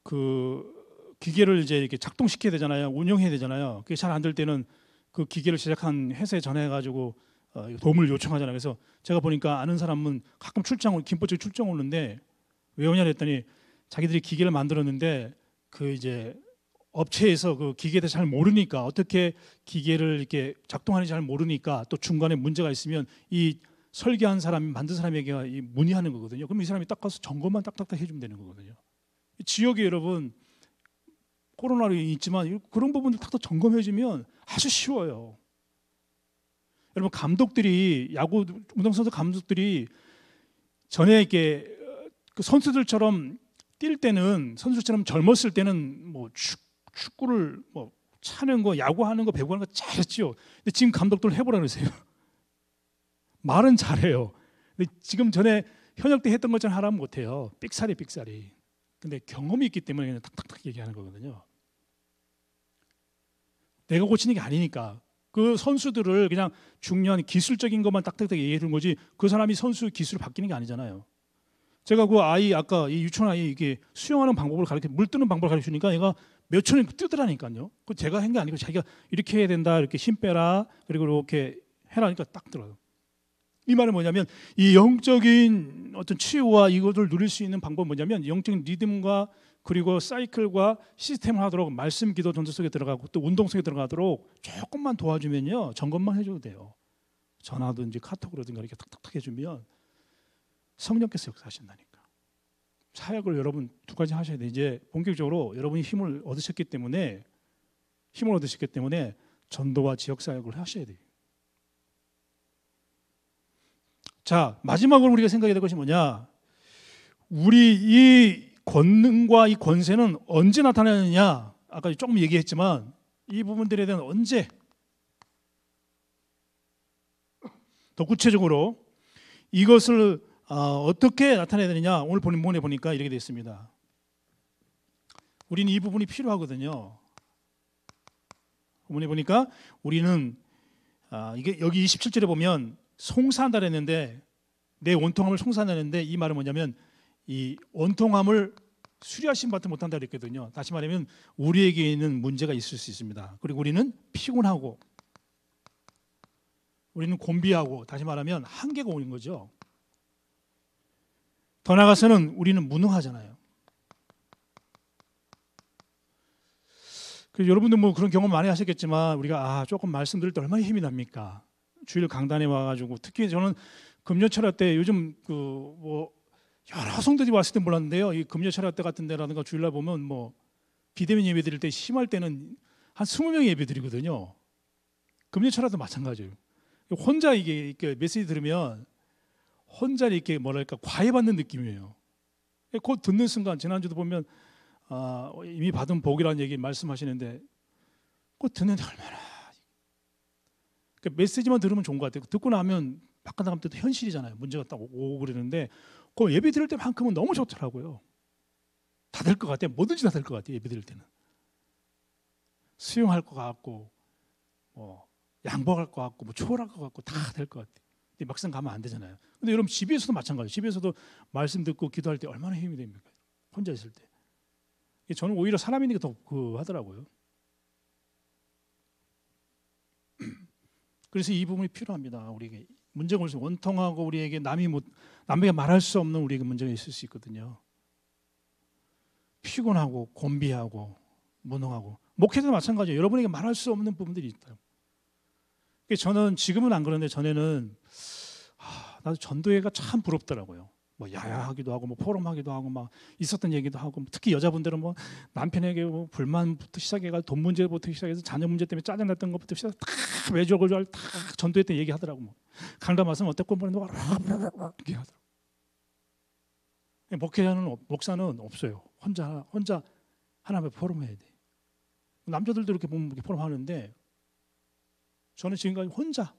그 기계를 이제 이렇게 작동시켜야 되잖아요. 운영해야 되잖아요. 그게 잘 안 될 때는 그 기계를 제작한 회사에 전화해 가지고 어, 도움을 요청하잖아요. 그래서 제가 보니까 아는 사람은 가끔 출장 김포 쪽에 출장 오는데 왜 오냐 했더니 자기들이 기계를 만들었는데 그 이제 업체에서 그 기계에 대해 잘 모르니까 어떻게 기계를 이렇게 작동하는지 잘 모르니까 또 중간에 문제가 있으면 이 설계한 사람 만든 사람에게 문의하는 거거든요. 그럼 이 사람이 딱 가서 점검만 딱딱딱 해주면 되는 거거든요. 지역에 여러분 코로나로 있지만 그런 부분들 탁탁 점검해주면 아주 쉬워요. 여러분 감독들이 야구 운동선수 감독들이 전에 이게그 어, 선수들처럼 뛸 때는 선수처럼 젊었을 때는 뭐 축, 축구를 뭐 차는 거, 야구하는 거, 배구하는 거잘했지 근데 지금 감독들 해보라 그러세요. 말은 잘해요. 근데 지금 전에 현역 때 했던 것처럼 하라면 못해요. 삑사리 삑사리. 근데 경험이 있기 때문에 그냥 탁탁탁 얘기하는 거거든요. 내가 고치는 게 아니니까 그 선수들을 그냥 중요한 기술적인 것만 딱딱딱 얘기해 주는 거지 그 사람이 선수 기술을 바뀌는 게 아니잖아요. 제가 그 아이 아까 이 유치원 아이 이게 수영하는 방법을 가르쳐 물 뜨는 방법을 가르쳐 주니까 얘가 몇 초는 뜨더라니까요. 그 제가 한 게 아니고 자기가 이렇게 해야 된다 이렇게 힘 빼라 그리고 이렇게 해라니까 딱 들어요. 이 말은 뭐냐면 이 영적인 어떤 치유와 이것을 누릴 수 있는 방법은 뭐냐면 영적인 리듬과 그리고 사이클과 시스템을 하도록 말씀 기도 전도 속에 들어가고 또 운동 속에 들어가도록 조금만 도와주면요 점검만 해줘도 돼요 전화든지 카톡으로든가 이렇게 탁탁탁 해주면 성령께서 역사하신다니까 사역을 여러분 두 가지 하셔야 돼 이제 본격적으로 여러분이 힘을 얻으셨기 때문에 힘을 얻으셨기 때문에 전도와 지역 사역을 하셔야 돼요 자, 마지막으로 우리가 생각해야 될 것이 뭐냐? 우리 이 권능과 이 권세는 언제 나타나느냐? 아까 조금 얘기했지만 이 부분들에 대한 언제 더 구체적으로 이것을 아, 어떻게 나타내야 되느냐? 오늘 본문에 보니까 이렇게 되어 있습니다. 우리는 이 부분이 필요하거든요. 본문에 보니까 우리는 아, 이게 여기 27절에 보면 송사한다 했는데 내 원통함을 송산하는데 이 말은 뭐냐면 이 원통함을 수리하신 바도 못한다 그랬거든요. 다시 말하면 우리에게 있는 문제가 있을 수 있습니다. 그리고 우리는 피곤하고 우리는 곤비하고 다시 말하면 한계가 오는 거죠. 더 나아가서는 우리는 무능하잖아요. 그래서 여러분도 뭐 그런 경험 많이 하셨겠지만 우리가 아 조금 말씀드릴 때 얼마나 힘이 납니까? 주일 강단에 와가지고 특히 저는 금요 철학 때 요즘 그 뭐 여러 성들이 왔을 때 몰랐는데요. 이 금요 철학 때 같은 데라든가 주일날 보면 뭐 비대면 예배 드릴 때 심할 때는 한 스무 명 예배 드리거든요. 금요 철학도 마찬가지예요. 혼자 이게 메시지 들으면 혼자 이렇게 뭐랄까 과외받는 느낌이에요. 곧 듣는 순간 지난주도 보면 아, 이미 받은 복이라는 얘기 말씀하시는데 곧 듣는데 얼마나 그러니까 메시지만 들으면 좋은 것 같아요. 듣고 나면 바깥 나가면 또 현실이잖아요. 문제가 딱 오고 그러는데 그 예배 드릴 때만큼은 너무 좋더라고요. 다 될 것 같아요. 뭐든지 다 될 것 같아요. 예배 드릴 때는 수용할 것 같고 뭐 양보할 것 같고 뭐 초월할 것 같고 다 될 것 같아요. 근데 막상 가면 안 되잖아요. 근데 여러분 집에서도 마찬가지예요. 집에서도 말씀 듣고 기도할 때 얼마나 힘이 됩니까? 혼자 있을 때. 저는 오히려 사람이니까 더그 하더라고요. 그래서 이 부분이 필요합니다. 우리에게 문제가 올수 원통하고 우리에게 남이 못 남에게 말할 수 없는 우리에게 문제가 있을 수 있거든요. 피곤하고 곤비하고 무능하고 목회도 마찬가지예요. 여러분에게 말할 수 없는 부분들이 있다. 그러니까 저는 지금은 안 그런데 전에는 아, 나도 전도회가 참 부럽더라고요. 뭐 야야하기도 하고 뭐 포럼하기도 하고 막 있었던 얘기도 하고 뭐 특히 여자분들은 뭐 남편에게 뭐 불만부터 시작해가 돈 문제부터 시작해서 자녀 문제 때문에 짜증났던 것부터 시작 다 외적을 다 전도했던 얘기하더라고 뭐 강단 말씀 어땠고 뭐라고 얘기하더라고 목회자는 목사는 없어요 혼자 혼자 하나님 포럼 해야 돼 남자들도 이렇게 보면 이렇게 포럼 하는데 저는 지금까지 혼자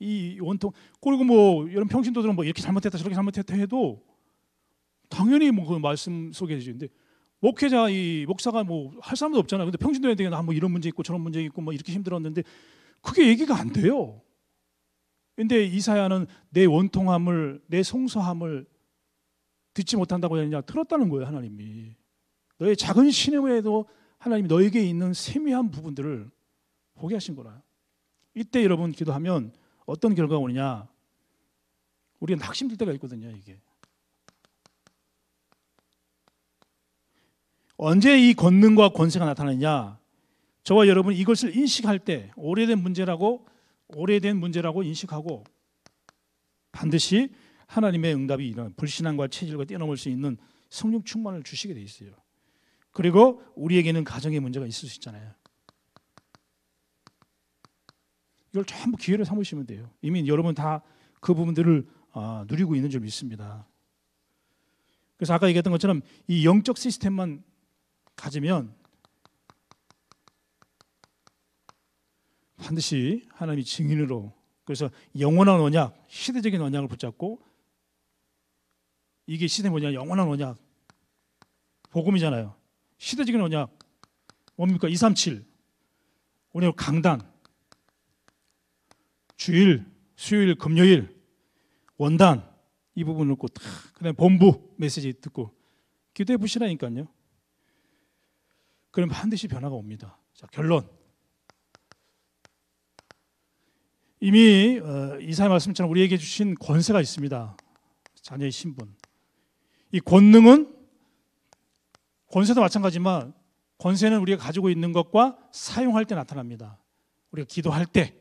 이 원통 그리고 뭐 이런 평신도들은 뭐 이렇게 잘못했다 저렇게 잘못했다 해도 당연히 뭐 그 말씀 속에 해주는데 목회자 이 목사가 뭐 할 사람도 없잖아요. 근데 평신도한테 나뭐 아, 이런 문제 있고 저런 문제 있고 뭐 이렇게 힘들었는데 그게 얘기가 안 돼요. 근데 이사야는 내 원통함을 내 송서함을 듣지 못한다고 했느냐 들었다는 거예요 하나님이 너의 작은 신음에도 하나님이 너에게 있는 세미한 부분들을 보게 하신 거라 이때 여러분 기도하면 어떤 결과가 오느냐 우리가 낙심될 때가 있거든요 이게 언제 이 권능과 권세가 나타나느냐 저와 여러분 이것을 인식할 때 오래된 문제라고 오래된 문제라고 인식하고 반드시 하나님의 응답이 이런 불신앙과 체질과 뛰어넘을 수 있는 성령 충만을 주시게 돼 있어요. 그리고 우리에게는 가정의 문제가 있을 수 있잖아요. 이걸 전부 기회로 삼으시면 돼요. 이미 여러분 다 그 부분들을 아, 누리고 있는 줄 믿습니다. 그래서 아까 얘기했던 것처럼 이 영적 시스템만 가지면 반드시 하나님이 증인으로 그래서 영원한 언약, 시대적인 언약을 붙잡고 이게 시대 뭐냐? 영원한 언약. 복음이잖아요. 시대적인 언약. 뭡니까? 237. 오늘 강단. 주일, 수요일, 금요일, 원단 이 부분을 꼭 그다음 본부 메시지 듣고 기도해 보시라니까요. 그럼 반드시 변화가 옵니다. 자, 결론. 이미 어, 이사의 말씀처럼 우리에게 주신 권세가 있습니다. 자녀의 신분. 이 권능은 권세도 마찬가지지만 권세는 우리가 가지고 있는 것과 사용할 때 나타납니다. 우리가 기도할 때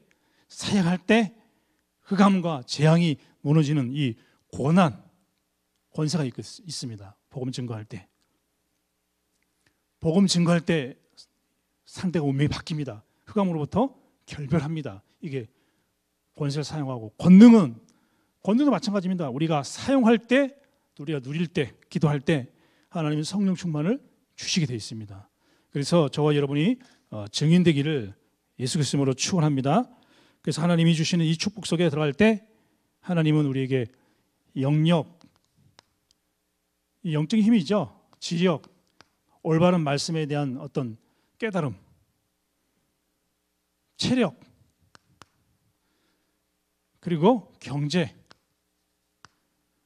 사역할 때 흑암과 재앙이 무너지는 이 고난 권세가 있, 있습니다. 복음 증거할 때 복음 증거할 때 상대가 운명이 바뀝니다. 흑암으로부터 결별합니다. 이게 권세를 사용하고 권능은 권능도 마찬가지입니다. 우리가 사용할 때 우리가 누릴 때 기도할 때 하나님의 성령 충만을 주시게 되어 있습니다. 그래서 저와 여러분이 어, 증인 되기를 예수 그리스도로 축원합니다. 그래서 하나님이 주시는 이 축복 속에 들어갈 때 하나님은 우리에게 영역, 영적인 힘이죠. 지력, 올바른 말씀에 대한 어떤 깨달음, 체력, 그리고 경제.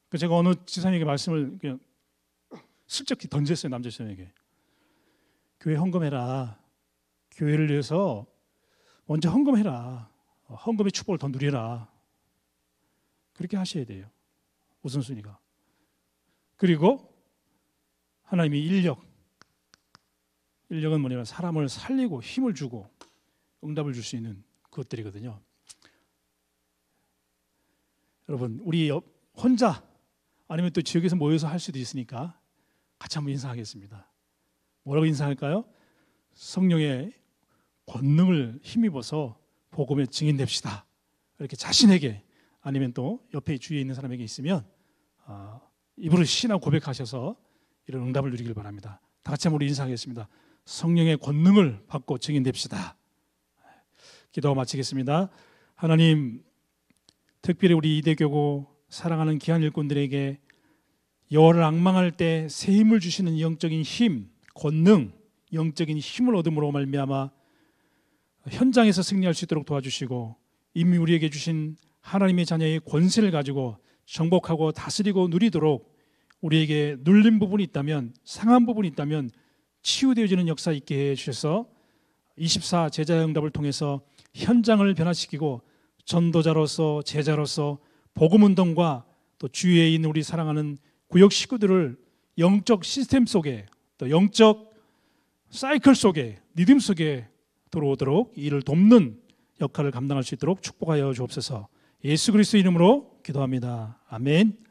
그 제가 어느 지사님에게 말씀을 그냥 슬쩍 던졌어요 남자 지사님에게. 교회 헌금해라. 교회를 위해서 먼저 헌금해라. 어, 헌금의 축복을 더 누리라. 그렇게 하셔야 돼요. 우선순위가. 그리고 하나님이 인력. 인력은 뭐냐면 사람을 살리고 힘을 주고 응답을 줄 수 있는 그것들이거든요. 여러분, 우리 혼자 아니면 또 지역에서 모여서 할 수도 있으니까 같이 한번 인사하겠습니다. 뭐라고 인사할까요? 성령의 권능을 힘입어서 복음의 증인 됩시다. 이렇게 자신에게 아니면 또 옆에 주위에 있는 사람에게 있으면 아, 입으로 신앙 고백하셔서 이런 응답을 누리길 바랍니다. 다 같이 한번 우리 인사하겠습니다. 성령의 권능을 받고 증인됩시다. 기도 마치겠습니다. 하나님, 특별히 우리 이대교고 사랑하는 귀한 일꾼들에게 여호를 악망할 때새 힘을 주시는 영적인 힘, 권능, 영적인 힘을 얻음으로 말미암아 현장에서 승리할 수 있도록 도와주시고 이미 우리에게 주신 하나님의 자녀의 권세를 가지고 정복하고 다스리고 누리도록 우리에게 눌린 부분이 있다면 상한 부분이 있다면 치유되어지는 역사 있게 해 주셔서 24 제자의 응답을 통해서 현장을 변화시키고 전도자로서 제자로서 복음운동과 또 주위에 있는 우리 사랑하는 구역 식구들을 영적 시스템 속에 또 영적 사이클 속에 리듬 속에 들어오도록 이를 돕는 역할을 감당할 수 있도록 축복하여 주옵소서. 예수 그리스도 이름으로 기도합니다. 아멘.